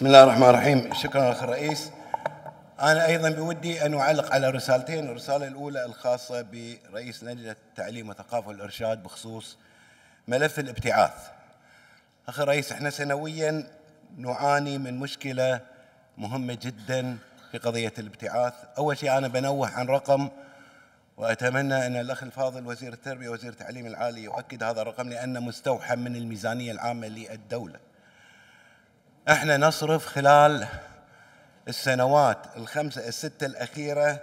بسم الله الرحمن الرحيم شكرا اخ الرئيس انا ايضا بودي ان اعلق على رسالتين الرساله الاولى الخاصه برئيس لجنه التعليم والثقافه والارشاد بخصوص ملف الابتعاث اخ الرئيس احنا سنويا نعاني من مشكله مهمه جدا في قضيه الابتعاث اول شيء انا بنوه عن رقم واتمنى ان الاخ الفاضل وزير التربيه وزير التعليم العالي يؤكد هذا الرقم لانه مستوحى من الميزانيه العامه للدوله احنا نصرف خلال السنوات الخمسة الستة الأخيرة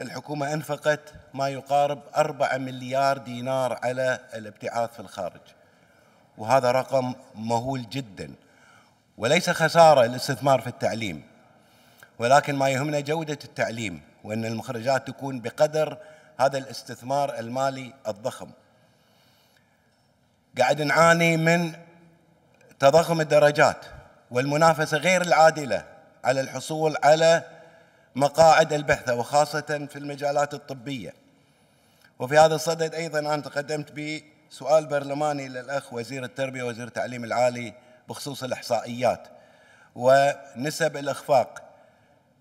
الحكومة أنفقت ما يقارب أربعة مليار دينار على الابتعاث في الخارج وهذا رقم مهول جدا وليس خسارة الاستثمار في التعليم ولكن ما يهمنا جودة التعليم وأن المخرجات تكون بقدر هذا الاستثمار المالي الضخم قاعد نعاني من تضخم الدرجات والمنافسة غير العادلة على الحصول على مقاعد البحثة وخاصة في المجالات الطبية وفي هذا الصدد أيضا أنا تقدمت بسؤال برلماني للأخ وزير التربية وزير التعليم العالي بخصوص الإحصائيات ونسب الإخفاق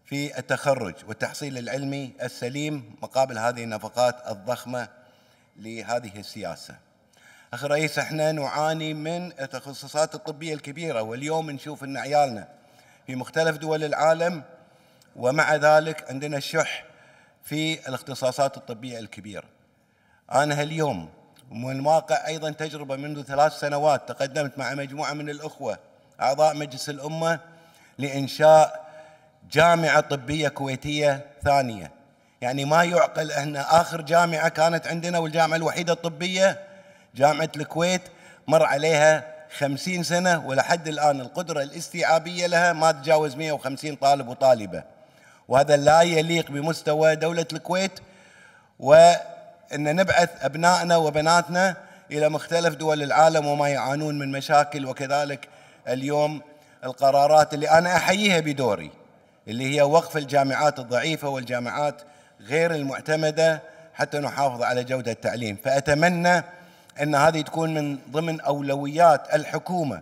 في التخرج والتحصيل العلمي السليم مقابل هذه النفقات الضخمة لهذه السياسة أخي رئيس احنا نعاني من التخصصات الطبية الكبيرة واليوم نشوف أن عيالنا في مختلف دول العالم ومع ذلك عندنا شح في الاختصاصات الطبية الكبيرة أنا هاليوم ومن الواقع أيضا تجربة منذ ثلاث سنوات تقدمت مع مجموعة من الأخوة أعضاء مجلس الأمة لإنشاء جامعة طبية كويتية ثانية يعني ما يعقل أن آخر جامعة كانت عندنا والجامعة الوحيدة الطبية جامعة الكويت مر عليها خمسين سنة ولحد الآن القدرة الاستيعابية لها ما تتجاوز 150 طالب وطالبة وهذا لا يليق بمستوى دولة الكويت وأن نبعث أبنائنا وبناتنا إلى مختلف دول العالم وما يعانون من مشاكل وكذلك اليوم القرارات اللي أنا أحييها بدوري اللي هي وقف الجامعات الضعيفة والجامعات غير المعتمدة حتى نحافظ على جودة التعليم فأتمنى ان هذه تكون من ضمن اولويات الحكومه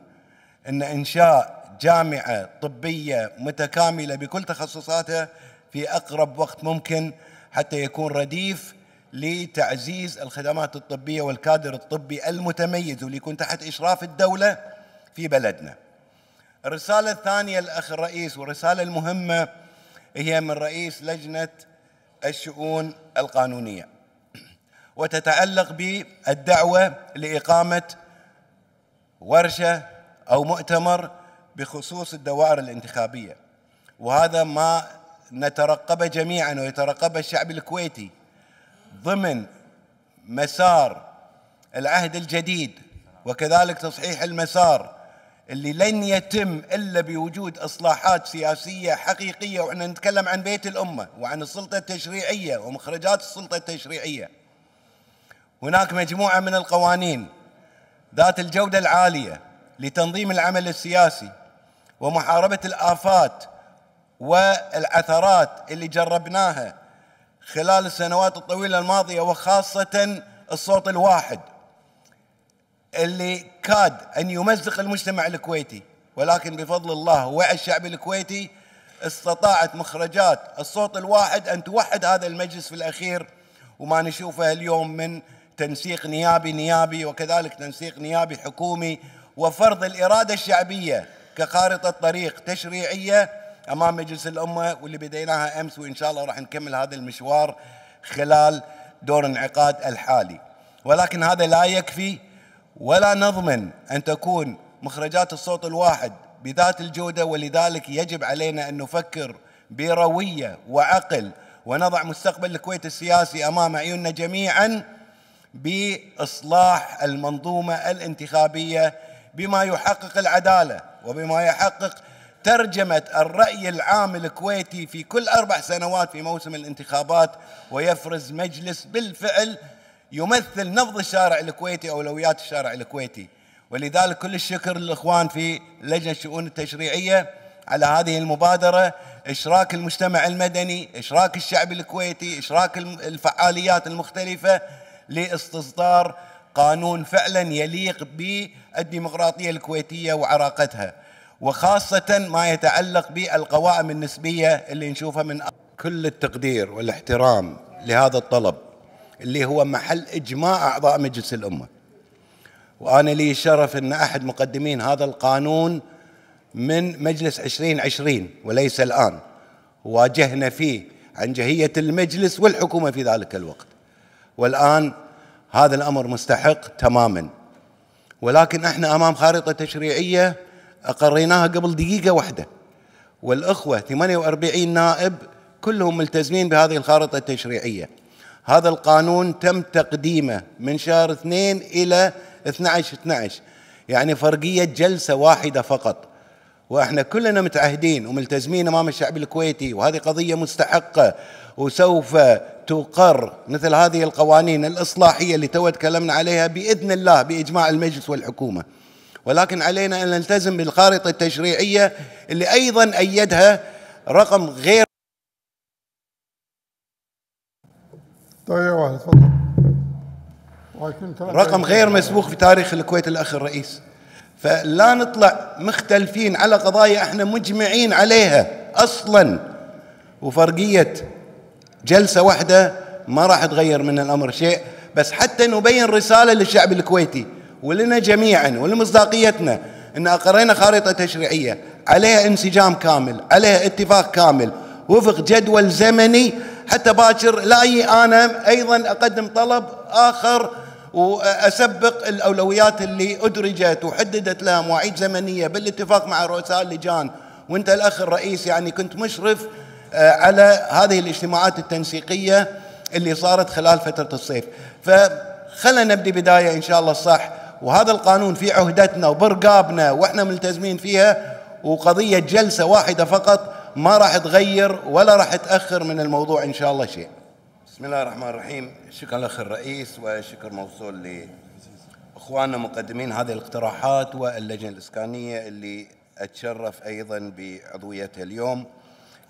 ان انشاء جامعه طبيه متكامله بكل تخصصاتها في اقرب وقت ممكن حتى يكون رديف لتعزيز الخدمات الطبيه والكادر الطبي المتميز واللي يكون تحت اشراف الدوله في بلدنا. الرساله الثانيه الاخ الرئيس والرساله المهمه هي من رئيس لجنه الشؤون القانونيه. وتتعلق بالدعوة لإقامة ورشة أو مؤتمر بخصوص الدوائر الانتخابية وهذا ما نترقبه جميعا ويترقبه الشعب الكويتي ضمن مسار العهد الجديد وكذلك تصحيح المسار اللي لن يتم الا بوجود اصلاحات سياسيه حقيقيه واحنا نتكلم عن بيت الامه وعن السلطه التشريعيه ومخرجات السلطه التشريعيه هناك مجموعة من القوانين ذات الجودة العالية لتنظيم العمل السياسي ومحاربة الآفات والعثرات اللي جربناها خلال السنوات الطويلة الماضية وخاصة الصوت الواحد اللي كاد أن يمزق المجتمع الكويتي ولكن بفضل الله ووعي الشعب الكويتي استطاعت مخرجات الصوت الواحد أن توحد هذا المجلس في الأخير وما نشوفه اليوم من تنسيق نيابي نيابي وكذلك تنسيق نيابي حكومي وفرض الإرادة الشعبية كخارطة طريق تشريعية أمام مجلس الأمة واللي بديناها أمس وإن شاء الله راح نكمل هذا المشوار خلال دور انعقاد الحالي ولكن هذا لا يكفي ولا نضمن أن تكون مخرجات الصوت الواحد بذات الجودة ولذلك يجب علينا أن نفكر بروية وعقل ونضع مستقبل الكويت السياسي أمام عيوننا جميعاً باصلاح المنظومه الانتخابيه بما يحقق العداله وبما يحقق ترجمه الراي العام الكويتي في كل اربع سنوات في موسم الانتخابات ويفرز مجلس بالفعل يمثل نبض الشارع الكويتي اولويات الشارع الكويتي ولذلك كل الشكر للاخوان في لجنه الشؤون التشريعيه على هذه المبادره اشراك المجتمع المدني اشراك الشعب الكويتي اشراك الفعاليات المختلفه لاستصدار قانون فعلا يليق بالديمقراطيه الكويتيه وعراقتها وخاصه ما يتعلق بالقوائم النسبيه اللي نشوفها من كل التقدير والاحترام لهذا الطلب اللي هو محل اجماع اعضاء مجلس الامه وانا لي الشرف ان احد مقدمين هذا القانون من مجلس 2020 وليس الان واجهنا فيه عن جهيه المجلس والحكومه في ذلك الوقت والآن هذا الأمر مستحق تماما ولكن احنا أمام خارطة تشريعية أقريناها قبل دقيقة واحدة والأخوة 48 نائب كلهم ملتزمين بهذه الخارطة التشريعية هذا القانون تم تقديمه من شهر 2 إلى 12 12 يعني فرقية جلسة واحدة فقط واحنا كلنا متعهدين وملتزمين امام الشعب الكويتي وهذه قضيه مستحقه وسوف تقر مثل هذه القوانين الإصلاحية اللي تو تكلمنا عليها بإذن الله بإجماع المجلس والحكومة ولكن علينا أن نلتزم بالخارطة التشريعية اللي أيضا أيدها رقم غير طيب، رقم غير مسبوق في تاريخ الكويت الأخ الرئيس فلا نطلع مختلفين على قضايا احنا مجمعين عليها أصلا وفرقية جلسة واحدة ما راح تغير من الأمر شيء بس حتى نبين رسالة للشعب الكويتي ولنا جميعا ولمصداقيتنا أن أقرينا خارطة تشريعية عليها انسجام كامل عليها اتفاق كامل وفق جدول زمني حتى باكر لا أنا أيضا أقدم طلب آخر واسبق الاولويات اللي ادرجت وحددت لها مواعيد زمنيه بالاتفاق مع رؤساء اللجان وانت الاخ الرئيس يعني كنت مشرف آه، على هذه الاجتماعات التنسيقيه اللي صارت خلال فتره الصيف فخلنا نبدي بدايه ان شاء الله الصح وهذا القانون في عهدتنا وبرقابنا واحنا ملتزمين فيها وقضيه جلسه واحده فقط ما راح تغير ولا راح تاخر من الموضوع ان شاء الله شيء بسم الله الرحمن الرحيم شكرا لك الرئيس وشكر موصول لاخواننا مقدمين هذه الاقتراحات واللجنه الاسكانيه اللي اتشرف ايضا بعضويتها اليوم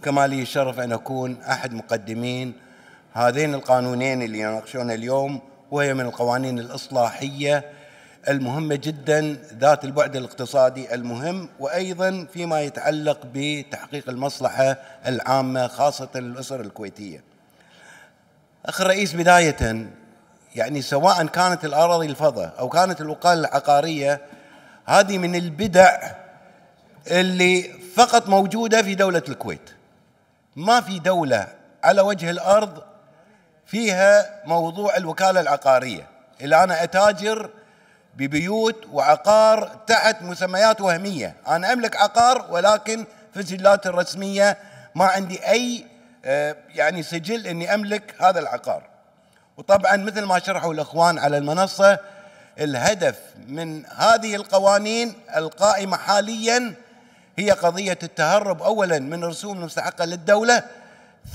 كما لي الشرف أن أكون أحد مقدمين هذين القانونين اللي يناقشونها اليوم وهي من القوانين الإصلاحية المهمة جدا ذات البعد الاقتصادي المهم وأيضا فيما يتعلق بتحقيق المصلحة العامة خاصة للأسر الكويتية أخ الرئيس بداية يعني سواء كانت الأراضي الفضاء أو كانت الوقاله العقارية هذه من البدع اللي فقط موجودة في دولة الكويت ما في دولة على وجه الأرض فيها موضوع الوكالة العقارية اللي أنا أتاجر ببيوت وعقار تحت مسميات وهمية أنا أملك عقار ولكن في السجلات الرسمية ما عندي أي آه، يعني سجل أني أملك هذا العقار وطبعا مثل ما شرحوا الأخوان على المنصة الهدف من هذه القوانين القائمة حالياً هي قضية التهرب أولا من رسوم المستحقة للدولة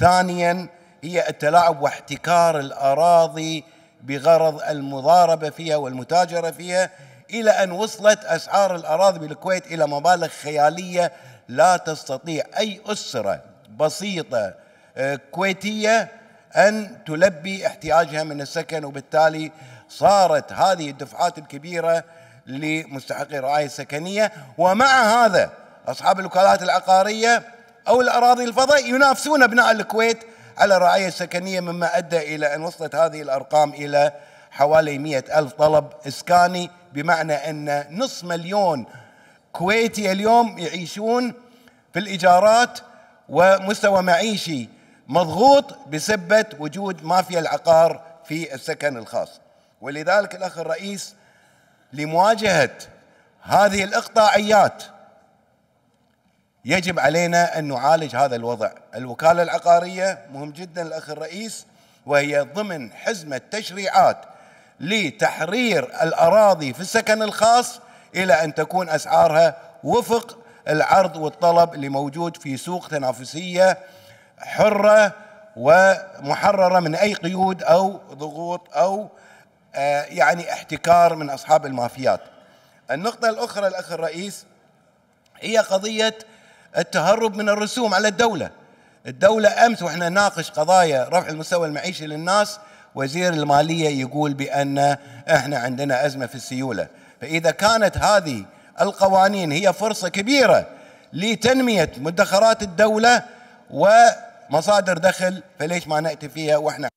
ثانيا هي التلاعب واحتكار الأراضي بغرض المضاربة فيها والمتاجرة فيها إلى أن وصلت أسعار الأراضي بالكويت إلى مبالغ خيالية لا تستطيع أي أسرة بسيطة آه، كويتية أن تلبي احتياجها من السكن وبالتالي صارت هذه الدفعات الكبيرة لمستحقي الرعاية السكنية ومع هذا أصحاب الوكالات العقارية أو الأراضي الفضاء ينافسون أبناء الكويت على الرعاية السكنية مما أدى إلى أن وصلت هذه الأرقام إلى حوالي مئة ألف طلب إسكاني بمعنى أن نصف مليون كويتي اليوم يعيشون في الإيجارات ومستوى معيشي مضغوط بسبة وجود مافيا العقار في السكن الخاص ولذلك الأخ الرئيس لمواجهة هذه الإقطاعيات يجب علينا أن نعالج هذا الوضع الوكالة العقارية مهم جدا الأخ الرئيس وهي ضمن حزمة تشريعات لتحرير الأراضي في السكن الخاص إلى أن تكون أسعارها وفق العرض والطلب اللي موجود في سوق تنافسية حرة ومحررة من أي قيود أو ضغوط أو آه، يعني احتكار من أصحاب المافيات النقطة الأخرى الأخ الرئيس هي قضية التهرب من الرسوم على الدولة الدولة أمس وإحنا نناقش قضايا رفع المستوى المعيشي للناس وزير المالية يقول بأن إحنا عندنا أزمة في السيولة فإذا كانت هذه القوانين هي فرصة كبيرة لتنمية مدخرات الدولة ومصادر دخل فليش ما نأتي فيها وإحنا